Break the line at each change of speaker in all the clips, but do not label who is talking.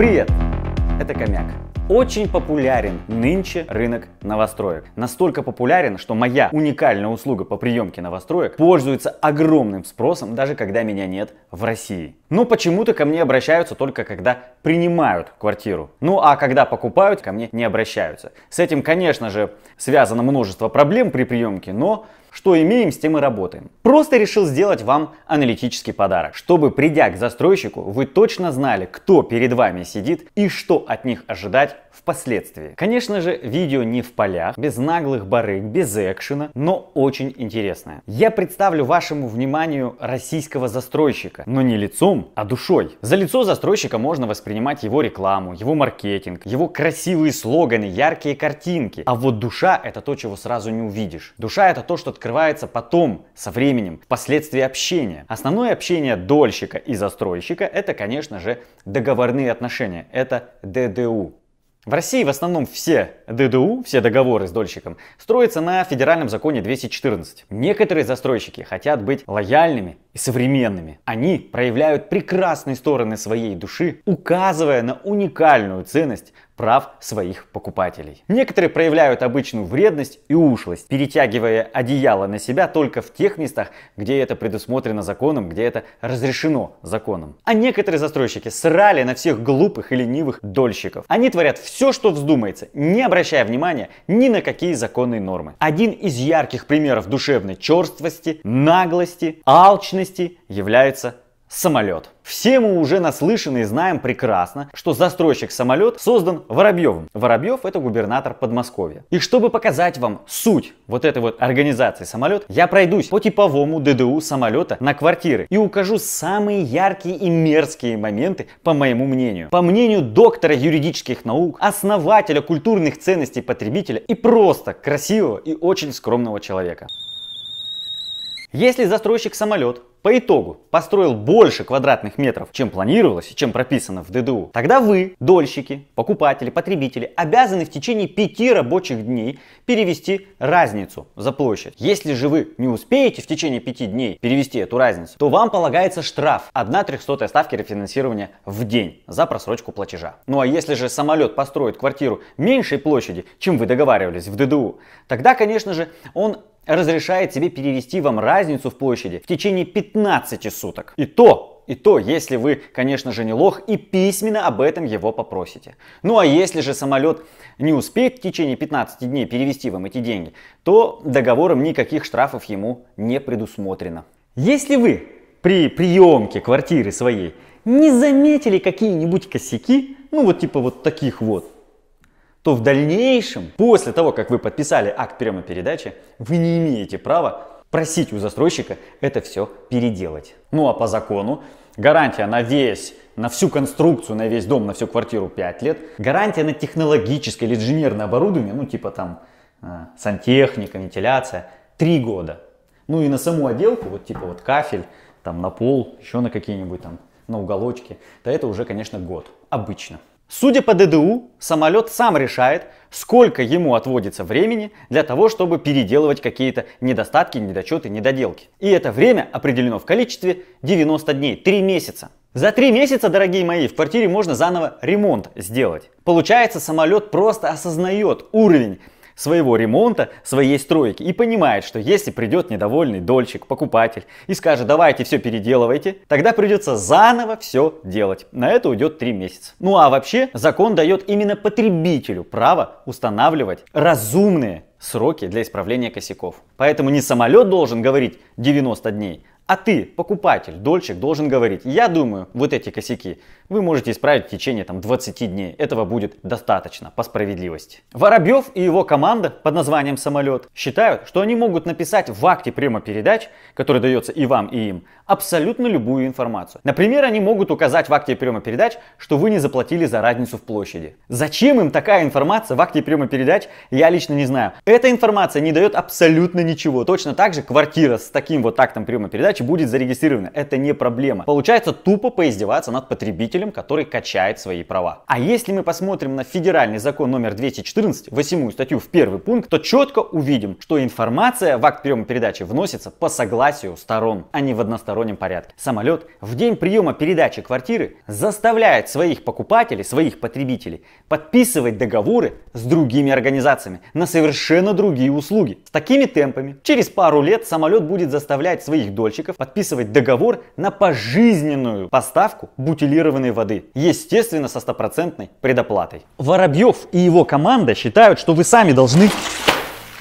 Привет! Это Комяк. Очень популярен нынче рынок новостроек. Настолько популярен, что моя уникальная услуга по приемке новостроек пользуется огромным спросом, даже когда меня нет в России. Но ну, почему-то ко мне обращаются только когда принимают квартиру. Ну а когда покупают, ко мне не обращаются. С этим, конечно же, связано множество проблем при приемке, но что имеем, с тем и работаем. Просто решил сделать вам аналитический подарок, чтобы придя к застройщику, вы точно знали, кто перед вами сидит и что от них ожидать впоследствии. Конечно же, видео не в полях, без наглых барыг, без экшена, но очень интересное. Я представлю вашему вниманию российского застройщика, но не лицом, а душой. За лицо застройщика можно воспринимать его рекламу, его маркетинг, его красивые слоганы, яркие картинки. А вот душа это то, чего сразу не увидишь. Душа это то, что открывается потом, со временем, впоследствии общения. Основное общение дольщика и застройщика – это, конечно же, договорные отношения, это ДДУ. В России в основном все ДДУ, все договоры с дольщиком, строятся на федеральном законе 214. Некоторые застройщики хотят быть лояльными и современными. Они проявляют прекрасные стороны своей души, указывая на уникальную ценность прав своих покупателей. Некоторые проявляют обычную вредность и ушлость, перетягивая одеяло на себя только в тех местах, где это предусмотрено законом, где это разрешено законом. А некоторые застройщики срали на всех глупых и ленивых дольщиков. Они творят все, что вздумается, не обращая внимания ни на какие законные нормы. Один из ярких примеров душевной черствости, наглости, алчности сущности является самолет. Все мы уже наслышаны и знаем прекрасно, что застройщик самолет создан Воробьевым. Воробьев это губернатор Подмосковья. И чтобы показать вам суть вот этой вот организации самолет, я пройдусь по типовому ДДУ самолета на квартиры и укажу самые яркие и мерзкие моменты, по моему мнению. По мнению доктора юридических наук, основателя культурных ценностей потребителя и просто красивого и очень скромного человека. Если застройщик самолет по итогу построил больше квадратных метров, чем планировалось и чем прописано в ДДУ, тогда вы, дольщики, покупатели, потребители, обязаны в течение пяти рабочих дней перевести разницу за площадь. Если же вы не успеете в течение пяти дней перевести эту разницу, то вам полагается штраф 1 трехсотая ставки рефинансирования в день за просрочку платежа. Ну а если же самолет построит квартиру меньшей площади, чем вы договаривались в ДДУ, тогда, конечно же, он разрешает себе перевести вам разницу в площади в течение 15 15 суток. И то и то, если вы, конечно же, не лох и письменно об этом его попросите. Ну а если же самолет не успеет в течение 15 дней перевести вам эти деньги, то договором никаких штрафов ему не предусмотрено. Если вы при приемке квартиры своей не заметили какие-нибудь косяки, ну вот типа вот таких вот, то в дальнейшем, после того, как вы подписали акт приема передачи, вы не имеете права просить у застройщика это все переделать. Ну а по закону гарантия на весь, на всю конструкцию, на весь дом, на всю квартиру 5 лет. Гарантия на технологическое или инженерное оборудование, ну типа там э, сантехника, вентиляция, 3 года. Ну и на саму отделку, вот типа вот кафель, там на пол, еще на какие-нибудь там, на уголочки, то это уже, конечно, год. Обычно. Судя по ДДУ, самолет сам решает, сколько ему отводится времени для того, чтобы переделывать какие-то недостатки, недочеты, недоделки. И это время определено в количестве 90 дней, 3 месяца. За 3 месяца, дорогие мои, в квартире можно заново ремонт сделать. Получается, самолет просто осознает уровень своего ремонта, своей стройки и понимает, что если придет недовольный дольщик, покупатель и скажет, давайте все переделывайте, тогда придется заново все делать. На это уйдет 3 месяца. Ну а вообще закон дает именно потребителю право устанавливать разумные сроки для исправления косяков. Поэтому не самолет должен говорить 90 дней, а ты, покупатель, дольщик, должен говорить, я думаю, вот эти косяки вы можете исправить в течение там, 20 дней. Этого будет достаточно по справедливости. Воробьев и его команда под названием «Самолет» считают, что они могут написать в акте прямопередач, который дается и вам, и им, абсолютно любую информацию. Например, они могут указать в акте прямопередач, что вы не заплатили за разницу в площади. Зачем им такая информация в акте прямопередач, я лично не знаю. Эта информация не дает абсолютно ничего. Точно так же квартира с таким вот актом прямопередач передачи будет зарегистрировано. Это не проблема. Получается тупо поиздеваться над потребителем, который качает свои права. А если мы посмотрим на федеральный закон номер 214, восьмую статью в первый пункт, то четко увидим, что информация в акт приема передачи вносится по согласию сторон, а не в одностороннем порядке. Самолет в день приема передачи квартиры заставляет своих покупателей, своих потребителей подписывать договоры с другими организациями на совершенно другие услуги. С такими темпами через пару лет самолет будет заставлять своих дольщиков подписчиков подписывать договор на пожизненную поставку бутилированной воды, естественно, со стопроцентной предоплатой. Воробьев и его команда считают, что вы сами должны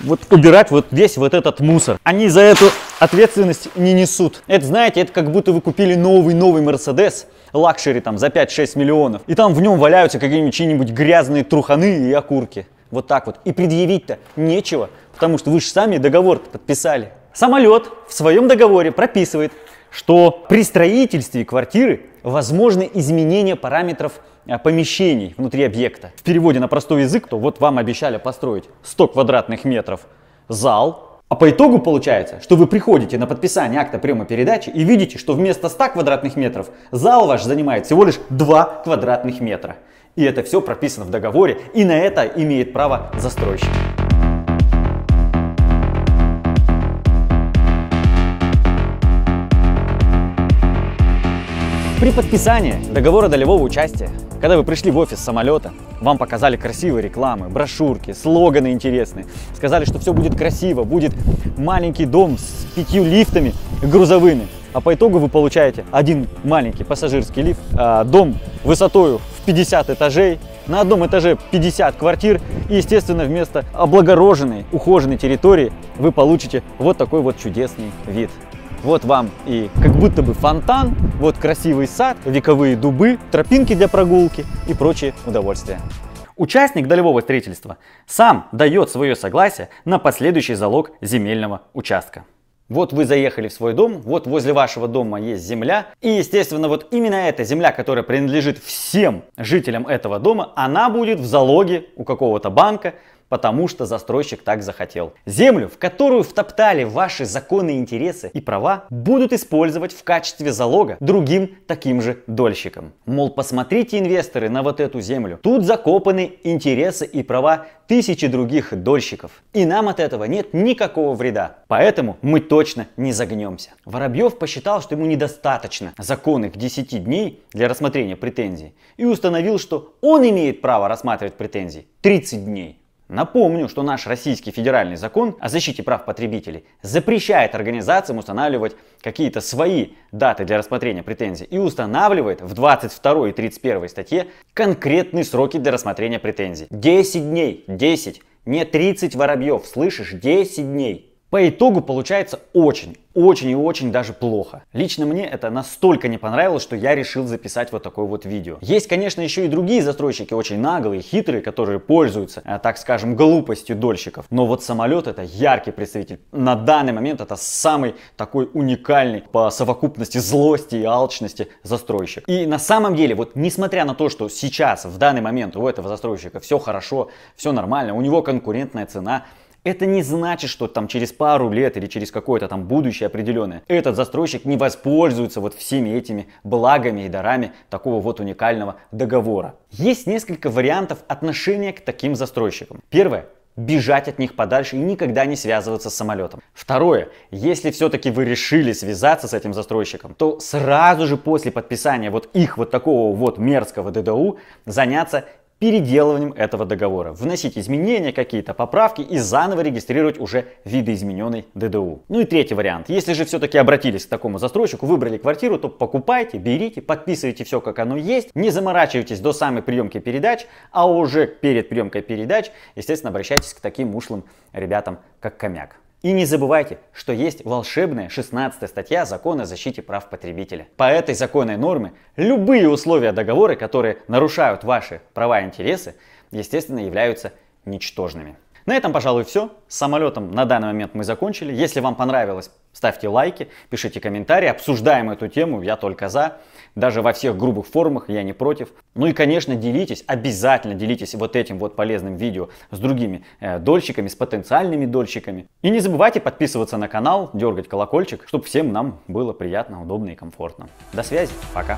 вот убирать вот весь вот этот мусор. Они за эту ответственность не несут. Это, знаете, это как будто вы купили новый-новый Мерседес, лакшери там за 5-6 миллионов, и там в нем валяются какие-нибудь чьи -нибудь грязные труханы и окурки. Вот так вот. И предъявить-то нечего, потому что вы же сами договор подписали. Самолет в своем договоре прописывает, что при строительстве квартиры возможны изменения параметров а, помещений внутри объекта. В переводе на простой язык, то вот вам обещали построить 100 квадратных метров зал, а по итогу получается, что вы приходите на подписание акта приема передачи и видите, что вместо 100 квадратных метров зал ваш занимает всего лишь 2 квадратных метра. И это все прописано в договоре, и на это имеет право застройщик. При подписании договора долевого участия, когда вы пришли в офис самолета, вам показали красивые рекламы, брошюрки, слоганы интересные, сказали, что все будет красиво, будет маленький дом с пятью лифтами грузовыми, а по итогу вы получаете один маленький пассажирский лифт, а, дом высотою в 50 этажей, на одном этаже 50 квартир, и, естественно, вместо облагороженной, ухоженной территории вы получите вот такой вот чудесный вид. Вот вам и как будто бы фонтан, вот красивый сад, вековые дубы, тропинки для прогулки и прочие удовольствия. Участник долевого строительства сам дает свое согласие на последующий залог земельного участка. Вот вы заехали в свой дом, вот возле вашего дома есть земля. И, естественно, вот именно эта земля, которая принадлежит всем жителям этого дома, она будет в залоге у какого-то банка потому что застройщик так захотел. Землю, в которую втоптали ваши законные интересы и права, будут использовать в качестве залога другим таким же дольщикам. Мол, посмотрите, инвесторы, на вот эту землю. Тут закопаны интересы и права тысячи других дольщиков. И нам от этого нет никакого вреда. Поэтому мы точно не загнемся. Воробьев посчитал, что ему недостаточно законных 10 дней для рассмотрения претензий и установил, что он имеет право рассматривать претензии 30 дней. Напомню, что наш российский федеральный закон о защите прав потребителей запрещает организациям устанавливать какие-то свои даты для рассмотрения претензий и устанавливает в 22 и 31 статье конкретные сроки для рассмотрения претензий. 10 дней, 10, не 30 воробьев, слышишь, 10 дней. По итогу получается очень, очень и очень даже плохо. Лично мне это настолько не понравилось, что я решил записать вот такое вот видео. Есть, конечно, еще и другие застройщики, очень наглые, хитрые, которые пользуются, э, так скажем, глупостью дольщиков. Но вот самолет это яркий представитель. На данный момент это самый такой уникальный по совокупности злости и алчности застройщик. И на самом деле, вот несмотря на то, что сейчас, в данный момент у этого застройщика все хорошо, все нормально, у него конкурентная цена, это не значит, что там через пару лет или через какое-то там будущее определенное этот застройщик не воспользуется вот всеми этими благами и дарами такого вот уникального договора. Есть несколько вариантов отношения к таким застройщикам. Первое бежать от них подальше и никогда не связываться с самолетом. Второе, если все-таки вы решили связаться с этим застройщиком, то сразу же после подписания вот их вот такого вот мерзкого ДДУ заняться переделыванием этого договора, вносить изменения, какие-то поправки и заново регистрировать уже видоизмененный ДДУ. Ну и третий вариант. Если же все-таки обратились к такому застройщику, выбрали квартиру, то покупайте, берите, подписывайте все, как оно есть, не заморачивайтесь до самой приемки передач, а уже перед приемкой передач, естественно, обращайтесь к таким ушлым ребятам, как Комяк. И не забывайте, что есть волшебная 16 статья Закона о защите прав потребителя. По этой законной норме любые условия договора, которые нарушают ваши права и интересы, естественно, являются ничтожными. На этом, пожалуй, все. С самолетом на данный момент мы закончили. Если вам понравилось, Ставьте лайки, пишите комментарии, обсуждаем эту тему, я только за. Даже во всех грубых форумах я не против. Ну и, конечно, делитесь, обязательно делитесь вот этим вот полезным видео с другими э, дольщиками, с потенциальными дольщиками. И не забывайте подписываться на канал, дергать колокольчик, чтобы всем нам было приятно, удобно и комфортно. До связи, пока!